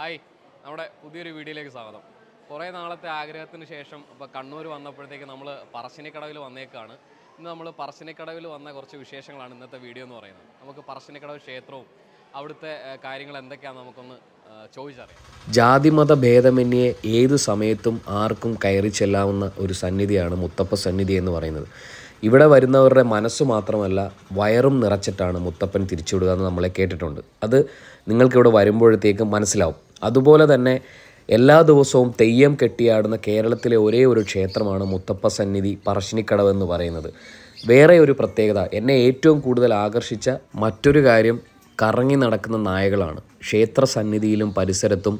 hi നമ്മുടെ പുതിയൊരു വീഡിയോയിലേക്ക് സ്വാഗതം കുറേ നാളത്തെ ആഗ്രഹത്തിന് ശേഷം ഇപ്പോൾ കണ്ണൂർ വന്നപ്പോഴത്തേക്ക് നമ്മൾ പറശ്ശിനിക്കടവിൽ വന്നേക്കാണ് ഇന്ന് നമ്മൾ പറശ്ശിനിക്കടവിൽ വന്ന കുറച്ച് വിശേഷങ്ങളാണ് ഇന്നത്തെ വീഡിയോ എന്ന് പറയുന്നത് നമുക്ക് പറശ്ശിനിക്കടവ് ക്ഷേത്രവും അവിടുത്തെ കാര്യങ്ങൾ എന്തൊക്കെയാണെന്ന് നമുക്കൊന്ന് ചോദിച്ചറിയാം ജാതിമത ഭേദമന്യെ ഏത് സമയത്തും ആർക്കും കയറി ചെല്ലാവുന്ന ഒരു സന്നിധിയാണ് മുത്തപ്പ സന്നിധി എന്ന് പറയുന്നത് ഇവിടെ വരുന്നവരുടെ മനസ്സ് മാത്രമല്ല വയറും നിറച്ചിട്ടാണ് മുത്തപ്പൻ തിരിച്ചുവിടുക എന്ന് നമ്മളെ കേട്ടിട്ടുണ്ട് അത് നിങ്ങൾക്കിവിടെ വരുമ്പോഴത്തേക്കും മനസ്സിലാവും അതുപോലെ തന്നെ എല്ലാ ദിവസവും തെയ്യം കെട്ടിയാടുന്ന കേരളത്തിലെ ഒരേ ഒരു ക്ഷേത്രമാണ് മുത്തപ്പ സന്നിധി പറശ്ശിനിക്കടവ് എന്ന് പറയുന്നത് വേറെ ഒരു പ്രത്യേകത എന്നെ ഏറ്റവും കൂടുതൽ ആകർഷിച്ച മറ്റൊരു കാര്യം കറങ്ങി നടക്കുന്ന നായകളാണ് ക്ഷേത്ര സന്നിധിയിലും പരിസരത്തും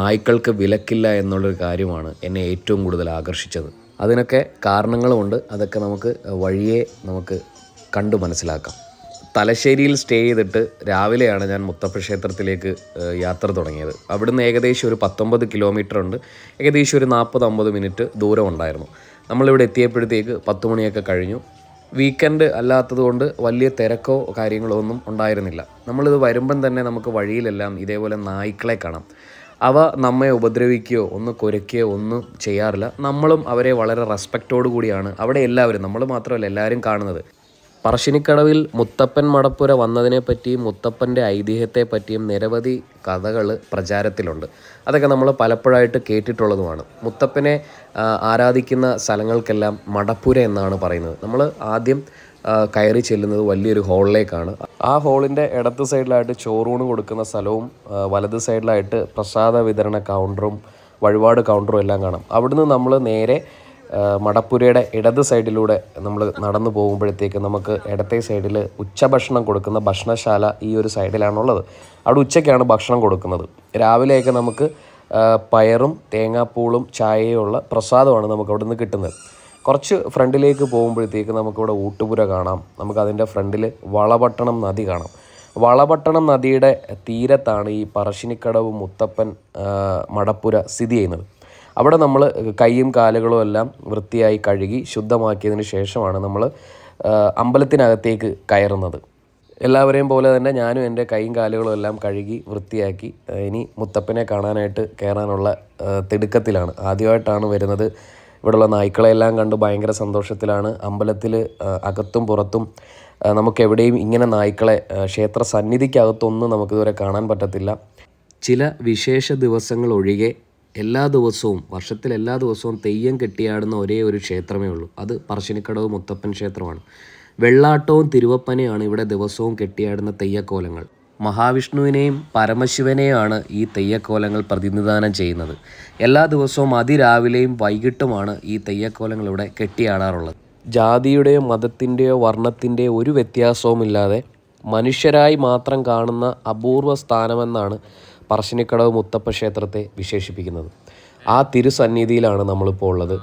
നായ്ക്കൾക്ക് വിലക്കില്ല എന്നുള്ളൊരു കാര്യമാണ് എന്നെ ഏറ്റവും കൂടുതൽ ആകർഷിച്ചത് അതിനൊക്കെ കാരണങ്ങളുമുണ്ട് അതൊക്കെ നമുക്ക് വഴിയെ നമുക്ക് കണ്ടു മനസ്സിലാക്കാം തലശ്ശേരിയിൽ സ്റ്റേ ചെയ്തിട്ട് രാവിലെയാണ് ഞാൻ മുത്തപ്പ ക്ഷേത്രത്തിലേക്ക് യാത്ര തുടങ്ങിയത് അവിടുന്ന് ഏകദേശം ഒരു പത്തൊമ്പത് കിലോമീറ്റർ ഉണ്ട് ഏകദേശം ഒരു നാൽപ്പത് അമ്പത് മിനിറ്റ് ദൂരം ഉണ്ടായിരുന്നു നമ്മളിവിടെ എത്തിയപ്പോഴത്തേക്ക് പത്ത് മണിയൊക്കെ കഴിഞ്ഞു വീക്കെൻഡ് അല്ലാത്തതുകൊണ്ട് വലിയ തിരക്കോ കാര്യങ്ങളോ ഒന്നും ഉണ്ടായിരുന്നില്ല നമ്മളിത് വരുമ്പം തന്നെ നമുക്ക് വഴിയിലെല്ലാം ഇതേപോലെ നായ്ക്കളെ കാണാം അവ നമ്മെ ഉപദ്രവിക്കുകയോ ഒന്ന് കുരയ്ക്കുകയോ ഒന്നും ചെയ്യാറില്ല നമ്മളും അവരെ വളരെ റെസ്പെക്റ്റോടു കൂടിയാണ് അവിടെ എല്ലാവരും നമ്മൾ മാത്രമല്ല എല്ലാവരും കാണുന്നത് പറശ്ശിനിക്കടവിൽ മുത്തപ്പൻ മടപ്പുര വന്നതിനെപ്പറ്റിയും മുത്തപ്പൻ്റെ ഐതിഹ്യത്തെപ്പറ്റിയും നിരവധി കഥകൾ പ്രചാരത്തിലുണ്ട് അതൊക്കെ നമ്മൾ പലപ്പോഴായിട്ട് കേട്ടിട്ടുള്ളതുമാണ് മുത്തപ്പനെ ആരാധിക്കുന്ന സ്ഥലങ്ങൾക്കെല്ലാം മടപ്പുര എന്നാണ് പറയുന്നത് നമ്മൾ ആദ്യം കയറി ചെല്ലുന്നത് വലിയൊരു ഹോളിലേക്കാണ് ആ ഹോളിൻ്റെ ഇടത്ത് സൈഡിലായിട്ട് ചോറൂണ് കൊടുക്കുന്ന സ്ഥലവും വലത് സൈഡിലായിട്ട് പ്രസാദ വിതരണ കൗണ്ടറും വഴിപാട് കൗണ്ടറും എല്ലാം കാണാം അവിടുന്ന് നമ്മൾ നേരെ മടപ്പുരയുടെ ഇടത് സൈഡിലൂടെ നമ്മൾ നടന്നു പോകുമ്പോഴത്തേക്ക് നമുക്ക് ഇടത്തെ സൈഡിൽ ഉച്ചഭക്ഷണം കൊടുക്കുന്ന ഭക്ഷണശാല ഈ ഒരു സൈഡിലാണുള്ളത് അവിടെ ഉച്ചയ്ക്കാണ് ഭക്ഷണം കൊടുക്കുന്നത് രാവിലെയൊക്കെ നമുക്ക് പയറും തേങ്ങാപ്പൂളും ചായയുള്ള പ്രസാദമാണ് നമുക്ക് അവിടെ നിന്ന് കിട്ടുന്നത് കുറച്ച് ഫ്രണ്ടിലേക്ക് പോകുമ്പോഴത്തേക്ക് നമുക്കിവിടെ ഊട്ടുപുര കാണാം നമുക്കതിൻ്റെ ഫ്രണ്ടിൽ വളപട്ടണം നദി കാണാം വളപട്ടണം നദിയുടെ തീരത്താണ് ഈ പറശ്ശിനിക്കടവ് മുത്തപ്പൻ മടപ്പുര സ്ഥിതി ചെയ്യുന്നത് അവിടെ നമ്മൾ കൈയും കാലുകളും എല്ലാം വൃത്തിയായി കഴുകി ശുദ്ധമാക്കിയതിന് ശേഷമാണ് നമ്മൾ അമ്പലത്തിനകത്തേക്ക് കയറുന്നത് എല്ലാവരെയും പോലെ തന്നെ ഞാനും എൻ്റെ കൈയും കാലുകളും എല്ലാം കഴുകി വൃത്തിയാക്കി ഇനി മുത്തപ്പനെ കാണാനായിട്ട് കയറാനുള്ള തിടുക്കത്തിലാണ് ആദ്യമായിട്ടാണ് വരുന്നത് ഇവിടെയുള്ള നായ്ക്കളെല്ലാം കണ്ട് ഭയങ്കര സന്തോഷത്തിലാണ് അമ്പലത്തിൽ അകത്തും പുറത്തും നമുക്ക് എവിടെയും ഇങ്ങനെ നായ്ക്കളെ ക്ഷേത്ര സന്നിധിക്കകത്തൊന്നും നമുക്കിതുവരെ കാണാൻ പറ്റത്തില്ല ചില വിശേഷ ദിവസങ്ങൾ ഒഴികെ എല്ലാ ദിവസവും വർഷത്തിൽ എല്ലാ ദിവസവും തെയ്യം കെട്ടിയാടുന്ന ഒരേ ഒരു ക്ഷേത്രമേ ഉള്ളൂ അത് പറശ്ശിനിക്കടവ് മുത്തപ്പൻ ക്ഷേത്രമാണ് വെള്ളാട്ടവും തിരുവപ്പനയാണ് ഇവിടെ ദിവസവും കെട്ടിയാടുന്ന തെയ്യക്കോലങ്ങൾ മഹാവിഷ്ണുവിനെയും പരമശിവനെയുമാണ് ഈ തെയ്യക്കോലങ്ങൾ പ്രതിനിധാനം ചെയ്യുന്നത് എല്ലാ ദിവസവും അതിരാവിലെയും വൈകിട്ടുമാണ് ഈ തെയ്യക്കോലങ്ങൾ ഇവിടെ കെട്ടിയാടാറുള്ളത് ജാതിയുടെയോ മതത്തിൻ്റെയോ വർണ്ണത്തിൻ്റെയോ ഒരു വ്യത്യാസവുമില്ലാതെ മനുഷ്യരായി മാത്രം കാണുന്ന അപൂർവ സ്ഥാനമെന്നാണ് പറശ്ശിനിക്കടവ് മുത്തപ്പ ക്ഷേത്രത്തെ വിശേഷിപ്പിക്കുന്നത് ആ തിരുസന്നിധിയിലാണ് നമ്മളിപ്പോൾ ഉള്ളത്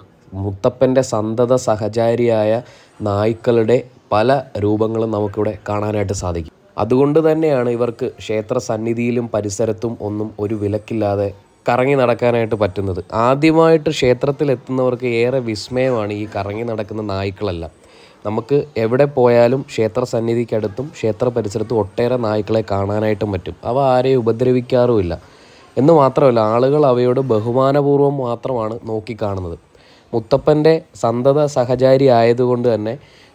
മുത്തപ്പൻ്റെ സന്തത സഹചാരിയായ നായ്ക്കളുടെ പല രൂപങ്ങളും നമുക്കിവിടെ കാണാനായിട്ട് സാധിക്കും അതുകൊണ്ട് തന്നെയാണ് ഇവർക്ക് ക്ഷേത്ര സന്നിധിയിലും പരിസരത്തും ഒന്നും ഒരു വിലക്കില്ലാതെ കറങ്ങി നടക്കാനായിട്ട് പറ്റുന്നത് ആദ്യമായിട്ട് ക്ഷേത്രത്തിൽ എത്തുന്നവർക്ക് ഏറെ വിസ്മയമാണ് ഈ കറങ്ങി നടക്കുന്ന നായ്ക്കളെല്ലാം നമുക്ക് എവിടെ പോയാലും ക്ഷേത്ര സന്നിധിക്കടുത്തും ക്ഷേത്ര പരിസരത്തും ഒട്ടേറെ നായ്ക്കളെ കാണാനായിട്ടും പറ്റും അവ ആരെയും ഉപദ്രവിക്കാറുമില്ല എന്ന് മാത്രമല്ല ആളുകൾ അവയോട് ബഹുമാനപൂർവ്വം മാത്രമാണ് നോക്കിക്കാണുന്നത് മുത്തപ്പൻ്റെ സന്തത സഹചാരി ആയതുകൊണ്ട് തന്നെ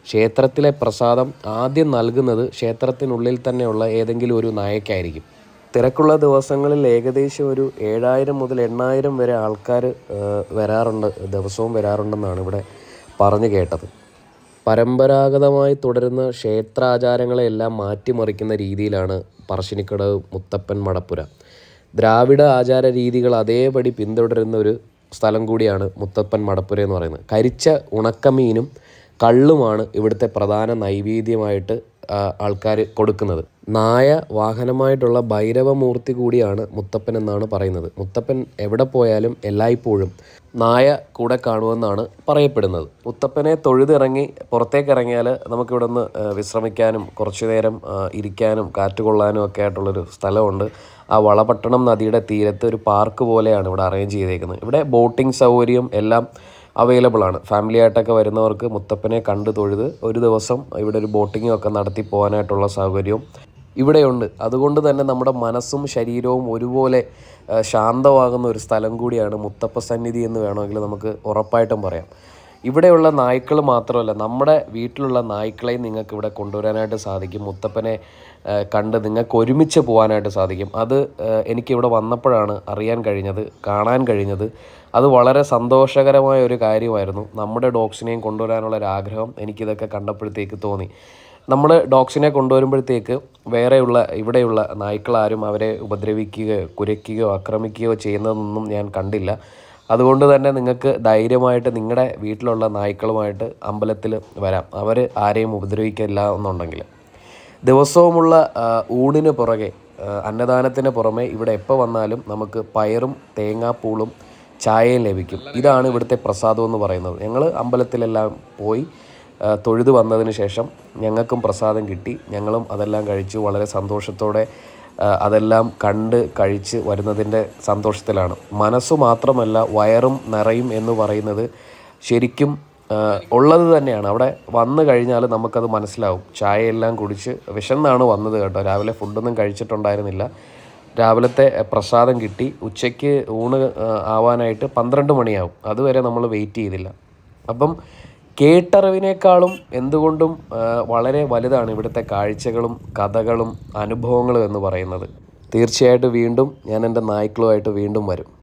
ക്ഷേത്രത്തിലെ പ്രസാദം ആദ്യം നൽകുന്നത് ക്ഷേത്രത്തിനുള്ളിൽ തന്നെയുള്ള ഏതെങ്കിലും ഒരു നായക്കായിരിക്കും തിരക്കുള്ള ദിവസങ്ങളിൽ ഏകദേശം ഒരു ഏഴായിരം മുതൽ എണ്ണായിരം വരെ ആൾക്കാർ വരാറുണ്ട് ദിവസവും വരാറുണ്ടെന്നാണ് ഇവിടെ പറഞ്ഞു കേട്ടത് പരമ്പരാഗതമായി തുടരുന്ന ക്ഷേത്രാചാരങ്ങളെയെല്ലാം മാറ്റിമറിക്കുന്ന രീതിയിലാണ് പറശ്ശിനിക്കടവ് മുത്തപ്പൻ മടപ്പുര ദ്രാവിഡ ആചാര രീതികൾ അതേപടി പിന്തുടരുന്ന ഒരു സ്ഥലം കൂടിയാണ് മുത്തപ്പൻ മടപ്പുര എന്ന് പറയുന്നത് കരിച്ച ഉണക്കമീനും കള്ളുമാണ് ഇവിടുത്തെ പ്രധാന നൈവേദ്യമായിട്ട് ആൾക്കാർ കൊടുക്കുന്നത് നായ വാഹനമായിട്ടുള്ള ഭൈരവമൂർത്തി കൂടിയാണ് മുത്തപ്പൻ എന്നാണ് പറയുന്നത് മുത്തപ്പൻ എവിടെ പോയാലും എല്ലായ്പ്പോഴും നായ കൂടെ കാണുമെന്നാണ് പറയപ്പെടുന്നത് മുത്തപ്പനെ തൊഴുതിറങ്ങി ഇറങ്ങിയാൽ നമുക്കിവിടെ നിന്ന് വിശ്രമിക്കാനും കുറച്ചു നേരം ഇരിക്കാനും കാറ്റ് കൊള്ളാനും ഒക്കെ ആയിട്ടുള്ളൊരു സ്ഥലമുണ്ട് ആ വളപട്ടണം നദിയുടെ തീരത്ത് ഒരു പാർക്ക് പോലെയാണ് ഇവിടെ അറേഞ്ച് ചെയ്തേക്കുന്നത് ഇവിടെ ബോട്ടിംഗ് സൗകര്യം എല്ലാം അവൈലബിൾ ആണ് ഫാമിലി ആയിട്ടൊക്കെ വരുന്നവർക്ക് മുത്തപ്പനെ കണ്ടു തൊഴുത് ഒരു ദിവസം ഇവിടെ ഒരു ബോട്ടിങ്ങും ഒക്കെ നടത്തി പോകാനായിട്ടുള്ള സൗകര്യവും ഇവിടെയുണ്ട് അതുകൊണ്ട് തന്നെ നമ്മുടെ മനസ്സും ശരീരവും ഒരുപോലെ ശാന്തമാകുന്ന ഒരു സ്ഥലം കൂടിയാണ് മുത്തപ്പ സന്നിധി എന്ന് വേണമെങ്കിൽ നമുക്ക് ഉറപ്പായിട്ടും പറയാം ഇവിടെയുള്ള നായ്ക്കൾ മാത്രമല്ല നമ്മുടെ വീട്ടിലുള്ള നായ്ക്കളെയും നിങ്ങൾക്ക് ഇവിടെ കൊണ്ടുവരാനായിട്ട് സാധിക്കും മുത്തപ്പനെ കണ്ട് നിങ്ങൾക്ക് ഒരുമിച്ച് പോകാനായിട്ട് സാധിക്കും അത് എനിക്കിവിടെ വന്നപ്പോഴാണ് അറിയാൻ കഴിഞ്ഞത് കാണാൻ കഴിഞ്ഞത് അത് വളരെ സന്തോഷകരമായ ഒരു കാര്യമായിരുന്നു നമ്മുടെ ഡോഗ്സിനെയും കൊണ്ടുവരാനുള്ള ഒരു ആഗ്രഹം എനിക്കിതൊക്കെ കണ്ടപ്പോഴത്തേക്ക് തോന്നി നമ്മൾ ഡോഗ്സിനെ കൊണ്ടുവരുമ്പോഴത്തേക്ക് വേറെയുള്ള ഇവിടെയുള്ള നായ്ക്കളാരും അവരെ ഉപദ്രവിക്കുകയോ കുരയ്ക്കുകയോ ആക്രമിക്കുകയോ ചെയ്യുന്നതൊന്നും ഞാൻ കണ്ടില്ല അതുകൊണ്ട് തന്നെ നിങ്ങൾക്ക് ധൈര്യമായിട്ട് നിങ്ങളുടെ വീട്ടിലുള്ള നായ്ക്കളുമായിട്ട് അമ്പലത്തിൽ വരാം അവർ ആരെയും ഉപദ്രവിക്കില്ല എന്നുണ്ടെങ്കിൽ ദിവസവുമുള്ള ഊണിന് പുറകെ അന്നദാനത്തിന് പുറമെ ഇവിടെ എപ്പോൾ വന്നാലും നമുക്ക് പയറും തേങ്ങാപ്പൂളും ചായയും ലഭിക്കും ഇതാണ് ഇവിടുത്തെ പ്രസാദം എന്ന് പറയുന്നത് ഞങ്ങൾ അമ്പലത്തിലെല്ലാം പോയി തൊഴുതു വന്നതിന് ശേഷം ഞങ്ങൾക്കും പ്രസാദം കിട്ടി ഞങ്ങളും അതെല്ലാം കഴിച്ചു വളരെ സന്തോഷത്തോടെ അതെല്ലാം കണ്ട് കഴിച്ച് വരുന്നതിൻ്റെ സന്തോഷത്തിലാണ് മനസ്സു മാത്രമല്ല വയറും നിറയും എന്ന് പറയുന്നത് ശരിക്കും ഉള്ളത് തന്നെയാണ് അവിടെ വന്നു കഴിഞ്ഞാൽ നമുക്കത് മനസ്സിലാവും ചായയെല്ലാം കുടിച്ച് വിശന്നാണ് വന്നത് കേട്ടോ രാവിലെ ഫുഡൊന്നും കഴിച്ചിട്ടുണ്ടായിരുന്നില്ല രാവിലത്തെ പ്രസാദം കിട്ടി ഉച്ചയ്ക്ക് ഊണ് ആവാനായിട്ട് പന്ത്രണ്ട് മണിയാവും അതുവരെ നമ്മൾ വെയിറ്റ് ചെയ്തില്ല അപ്പം കേട്ടറിവിനേക്കാളും എന്തുകൊണ്ടും വളരെ വലുതാണ് ഇവിടുത്തെ കാഴ്ചകളും കഥകളും അനുഭവങ്ങളും എന്ന് പറയുന്നത് തീർച്ചയായിട്ടും വീണ്ടും ഞാൻ എൻ്റെ നായ്ക്കളുമായിട്ട് വീണ്ടും വരും